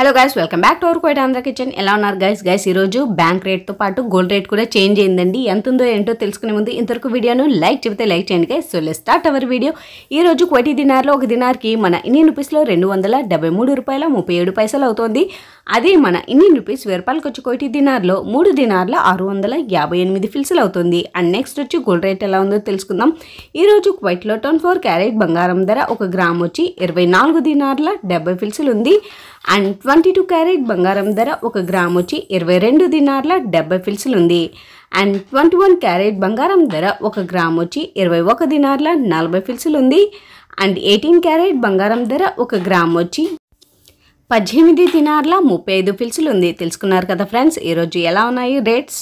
hello guys welcome back to our కోయిట్ Andhra kitchen ఎలా ఉన్నారు గైస్ గైస్ ఈరోజు బ్యాంక్ రేట్తో పాటు గోల్డ్ రేట్ కూడా చేంజ్ అయిందండి ఎంత ఉందో ఏంటో తెలుసుకునే ముందు ఇంతవరకు వీడియోను లైక్ చెబితే లైక్ చేయండి guys so let's start our video ఈ రోజు కోటి దినార్లో ఒక దినార్కి మన ఇండియన్ రూపీస్లో రెండు వందల డెబ్బై మూడు రూపాయల ముప్పై ఏడు పైసలు అవుతుంది అదే మన ఇండియన్ రూపీస్ వేరపాలకు వచ్చి కోటి దినార్లో మూడు దినార్ల ఆరు వందల యాభై ఎనిమిది ఫిల్సులు అవుతుంది అండ్ నెక్స్ట్ వచ్చి గోల్డ్ రేట్ ఎలా ఉందో తెలుసుకుందాం ఈరోజు క్వైట్లో టన్ ఫోర్ క్యారెట్ బంగారం ధర ఒక గ్రామ్ వచ్చి ఇరవై నాలుగు దినార్ల డెబ్బై ఫిల్సులు ఉంది అండ్ ట్వంటీ టూ క్యారెట్ బంగారం ధర ఒక గ్రామ్ వచ్చి ఇరవై రెండు దినార్ల డెబ్బై పిల్సులు ఉంది అండ్ ట్వంటీ వన్ క్యారెట్ బంగారం ధర ఒక గ్రామ్ వచ్చి ఇరవై ఒక దినార్ల నలభై ఫిల్సులు ఉంది అండ్ ఎయిటీన్ క్యారెట్ బంగారం ధర ఒక గ్రామ్ వచ్చి పద్దెనిమిది దినార్ల ముప్పై ఐదు పిల్సులు ఉంది తెలుసుకున్నారు కదా ఫ్రెండ్స్ ఈరోజు ఎలా ఉన్నాయి రేట్స్